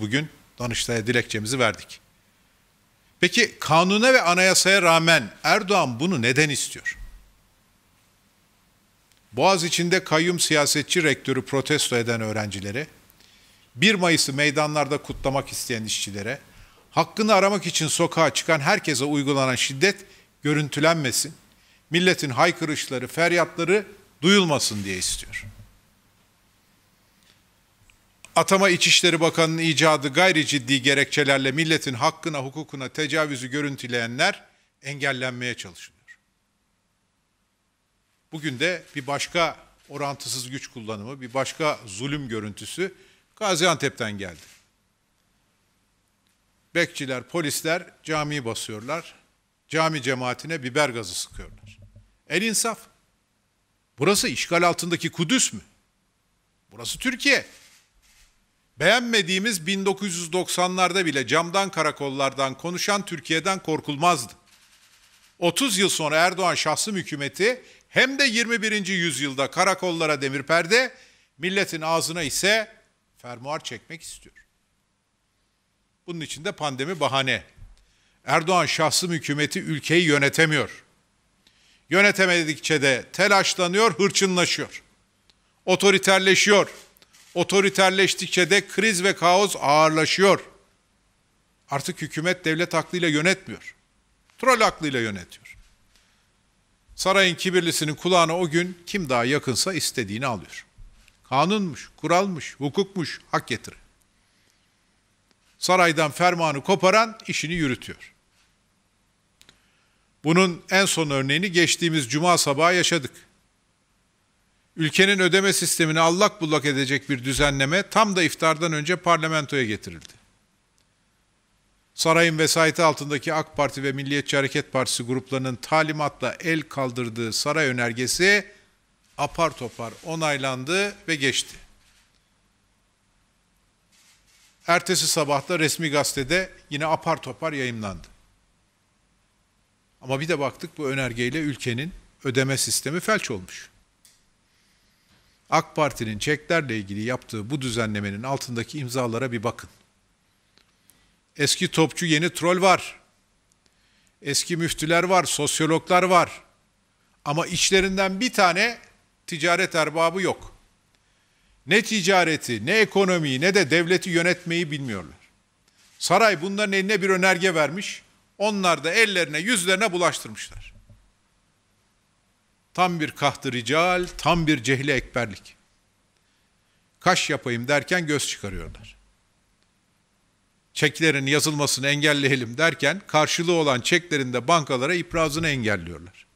bugün Danıştay'a dilekçemizi verdik. Peki kanuna ve anayasaya rağmen Erdoğan bunu neden istiyor? Boğaz içinde kayyum siyasetçi rektörü protesto eden öğrencilere, 1 Mayıs'ı meydanlarda kutlamak isteyen işçilere, hakkını aramak için sokağa çıkan herkese uygulanan şiddet görüntülenmesin, milletin haykırışları, feryatları duyulmasın diye istiyor. Atama İçişleri Bakanı'nın icadı gayri ciddi gerekçelerle milletin hakkına, hukukuna tecavüzü görüntüleyenler engellenmeye çalışılıyor. Bugün de bir başka orantısız güç kullanımı, bir başka zulüm görüntüsü Gaziantep'ten geldi. Bekçiler, polisler camiyi basıyorlar. Cami cemaatine biber gazı sıkıyorlar. El insaf. Burası işgal altındaki Kudüs mü? Burası Türkiye. Beğenmediğimiz 1990'larda bile camdan karakollardan konuşan Türkiye'den korkulmazdı. 30 yıl sonra Erdoğan şahsım hükümeti hem de 21. yüzyılda karakollara demir perde, milletin ağzına ise fermuar çekmek istiyor. Bunun için de pandemi bahane. Erdoğan şahsım hükümeti ülkeyi yönetemiyor. Yönetemedikçe de telaşlanıyor, hırçınlaşıyor. Otoriterleşiyor otoriterleştikçe de kriz ve kaos ağırlaşıyor. Artık hükümet devlet aklıyla yönetmiyor. Troll aklıyla yönetiyor. Sarayın kibirlisinin kulağına o gün kim daha yakınsa istediğini alıyor. Kanunmuş, kuralmış, hukukmuş, hak getiri. Saraydan fermanı koparan işini yürütüyor. Bunun en son örneğini geçtiğimiz cuma sabahı yaşadık ülkenin ödeme sistemini allak bullak edecek bir düzenleme tam da iftardan önce parlamentoya getirildi. Sarayın vesayeti altındaki AK Parti ve Milliyetçi Hareket Partisi gruplarının talimatla el kaldırdığı saray önergesi apar topar onaylandı ve geçti. Ertesi sabahta resmi gazetede yine apar topar yayımlandı. Ama bir de baktık bu önergeyle ülkenin ödeme sistemi felç olmuş. AK Parti'nin çeklerle ilgili yaptığı bu düzenlemenin altındaki imzalara bir bakın. Eski topçu yeni troll var. Eski müftüler var, sosyologlar var. Ama içlerinden bir tane ticaret erbabı yok. Ne ticareti, ne ekonomiyi, ne de devleti yönetmeyi bilmiyorlar. Saray bunların eline bir önerge vermiş. Onlar da ellerine, yüzlerine bulaştırmışlar. Tam bir kahtı rical, tam bir cehli ekberlik. Kaş yapayım derken göz çıkarıyorlar. Çeklerin yazılmasını engelleyelim derken karşılığı olan çeklerin de bankalara iprazını engelliyorlar.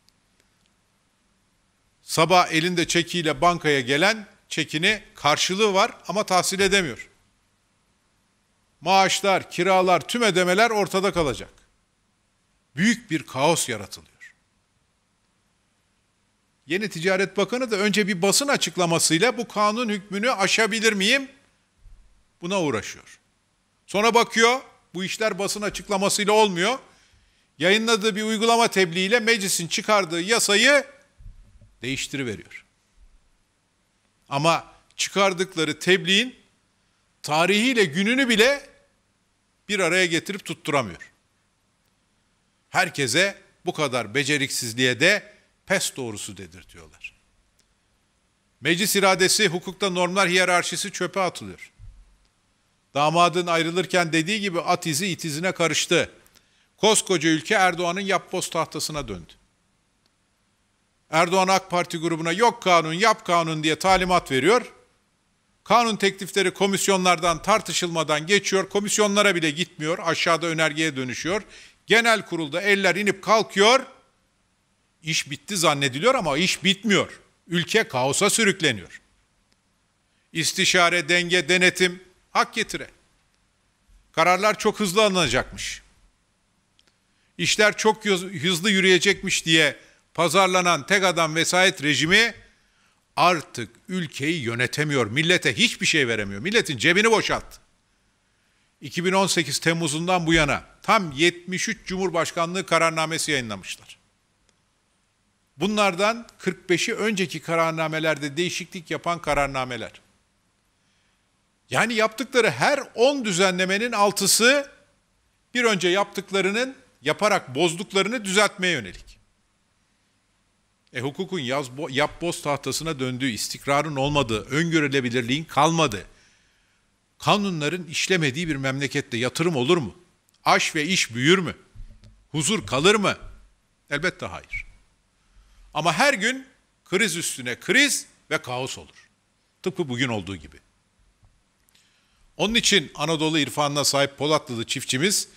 Sabah elinde çekiyle bankaya gelen çekini karşılığı var ama tahsil edemiyor. Maaşlar, kiralar, tüm ödemeler ortada kalacak. Büyük bir kaos yaratılıyor. Yeni Ticaret Bakanı da önce bir basın açıklamasıyla bu kanun hükmünü aşabilir miyim? Buna uğraşıyor. Sonra bakıyor bu işler basın açıklamasıyla olmuyor. Yayınladığı bir uygulama tebliğiyle meclisin çıkardığı yasayı değiştiriveriyor. Ama çıkardıkları tebliğin tarihiyle gününü bile bir araya getirip tutturamıyor. Herkese bu kadar beceriksizliğe de pes doğrusu dedirtiyorlar. Meclis iradesi, hukukta normlar hiyerarşisi çöpe atılıyor. Damadın ayrılırken dediği gibi at izi itizine karıştı. Koskoca ülke Erdoğan'ın yapboz tahtasına döndü. Erdoğan AK Parti grubuna yok kanun yap kanun diye talimat veriyor. Kanun teklifleri komisyonlardan tartışılmadan geçiyor. Komisyonlara bile gitmiyor. Aşağıda önergeye dönüşüyor. Genel kurulda eller inip kalkıyor. İş bitti zannediliyor ama iş bitmiyor. Ülke kaosa sürükleniyor. İstişare, denge, denetim hak getire. Kararlar çok hızlı alınacakmış. İşler çok hızlı yürüyecekmiş diye pazarlanan tek adam vesayet rejimi artık ülkeyi yönetemiyor. Millete hiçbir şey veremiyor. Milletin cebini boşalt. 2018 Temmuz'undan bu yana tam 73 Cumhurbaşkanlığı kararnamesi yayınlamışlar. Bunlardan 45'i önceki kararnamelerde değişiklik yapan kararnameler. Yani yaptıkları her 10 düzenlemenin altısı bir önce yaptıklarının yaparak bozduklarını düzeltmeye yönelik. E hukukun yaz, bo, yap boz tahtasına döndüğü, istikrarın olmadığı, öngörülebilirliğin kalmadı. Kanunların işlemediği bir memlekette yatırım olur mu? Aş ve iş büyür mü? Huzur kalır mı? Elbette hayır. Ama her gün kriz üstüne kriz ve kaos olur. Tıpkı bugün olduğu gibi. Onun için Anadolu irfanına sahip Polatlılı çiftçimiz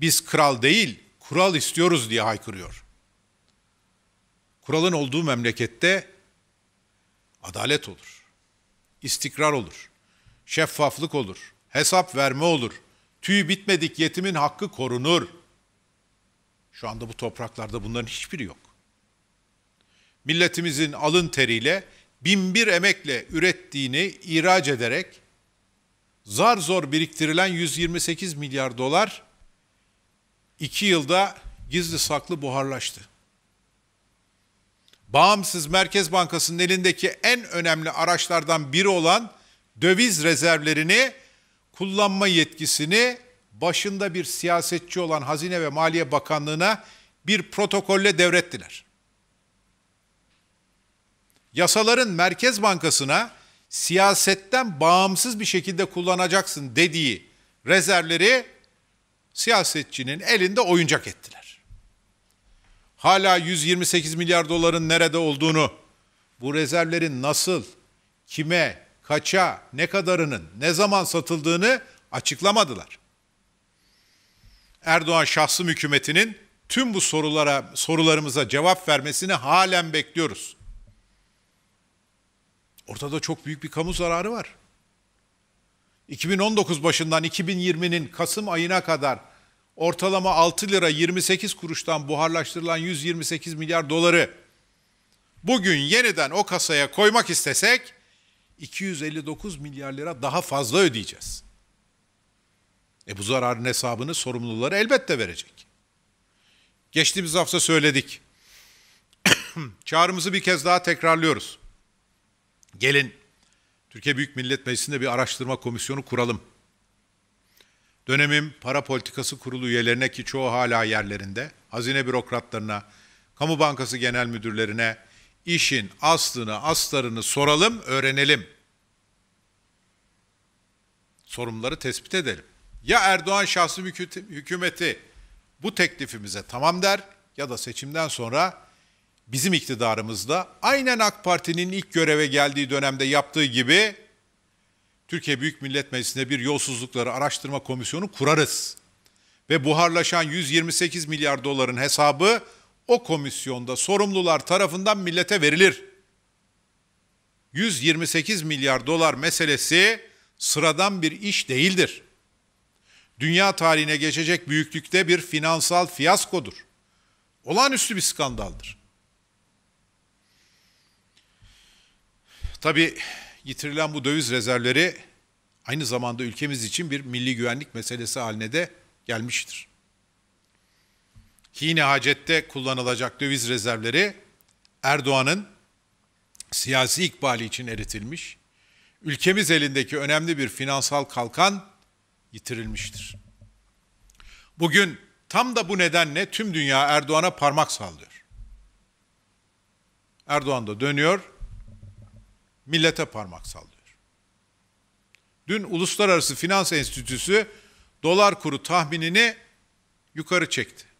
biz kral değil, kural istiyoruz diye haykırıyor. Kuralın olduğu memlekette adalet olur. istikrar olur. Şeffaflık olur. Hesap verme olur. Tüy bitmedik yetimin hakkı korunur. Şu anda bu topraklarda bunların hiçbiri yok milletimizin alın teriyle, binbir emekle ürettiğini ihraç ederek zar zor biriktirilen 128 milyar dolar iki yılda gizli saklı buharlaştı. Bağımsız Merkez Bankası'nın elindeki en önemli araçlardan biri olan döviz rezervlerini kullanma yetkisini başında bir siyasetçi olan Hazine ve Maliye Bakanlığı'na bir protokolle devrettiler yasaların Merkez Bankası'na siyasetten bağımsız bir şekilde kullanacaksın dediği rezervleri siyasetçinin elinde oyuncak ettiler. Hala 128 milyar doların nerede olduğunu, bu rezervlerin nasıl, kime, kaça, ne kadarının, ne zaman satıldığını açıklamadılar. Erdoğan şahsım hükümetinin tüm bu sorulara sorularımıza cevap vermesini halen bekliyoruz. Ortada çok büyük bir kamu zararı var. 2019 başından 2020'nin Kasım ayına kadar ortalama 6 lira 28 kuruştan buharlaştırılan 128 milyar doları bugün yeniden o kasaya koymak istesek 259 milyar lira daha fazla ödeyeceğiz. E bu zararın hesabını sorumluları elbette verecek. Geçtiğimiz hafta söyledik. Çağrımızı bir kez daha tekrarlıyoruz. Gelin Türkiye Büyük Millet Meclisi'nde bir araştırma komisyonu kuralım. Dönemin para politikası kurulu üyelerine ki çoğu hala yerlerinde, hazine bürokratlarına, kamu bankası genel müdürlerine işin aslını, astarını soralım, öğrenelim. Sorumluları tespit edelim. Ya Erdoğan şahsi hükümeti bu teklifimize tamam der ya da seçimden sonra bizim iktidarımızda aynen AK Parti'nin ilk göreve geldiği dönemde yaptığı gibi Türkiye Büyük Millet Meclisi'nde bir yolsuzlukları araştırma komisyonu kurarız. Ve buharlaşan 128 milyar doların hesabı o komisyonda sorumlular tarafından millete verilir. 128 milyar dolar meselesi sıradan bir iş değildir. Dünya tarihine geçecek büyüklükte bir finansal fiyaskodur. Olağanüstü bir skandaldır. Tabii yitirilen bu döviz rezervleri aynı zamanda ülkemiz için bir milli güvenlik meselesi haline de gelmiştir. Hine hacette kullanılacak döviz rezervleri Erdoğan'ın siyasi ikbali için eritilmiş, ülkemiz elindeki önemli bir finansal kalkan yitirilmiştir. Bugün tam da bu nedenle tüm dünya Erdoğan'a parmak sallıyor. Erdoğan da dönüyor, millete parmak sallıyor. Dün Uluslararası Finans Enstitüsü dolar kuru tahminini yukarı çekti.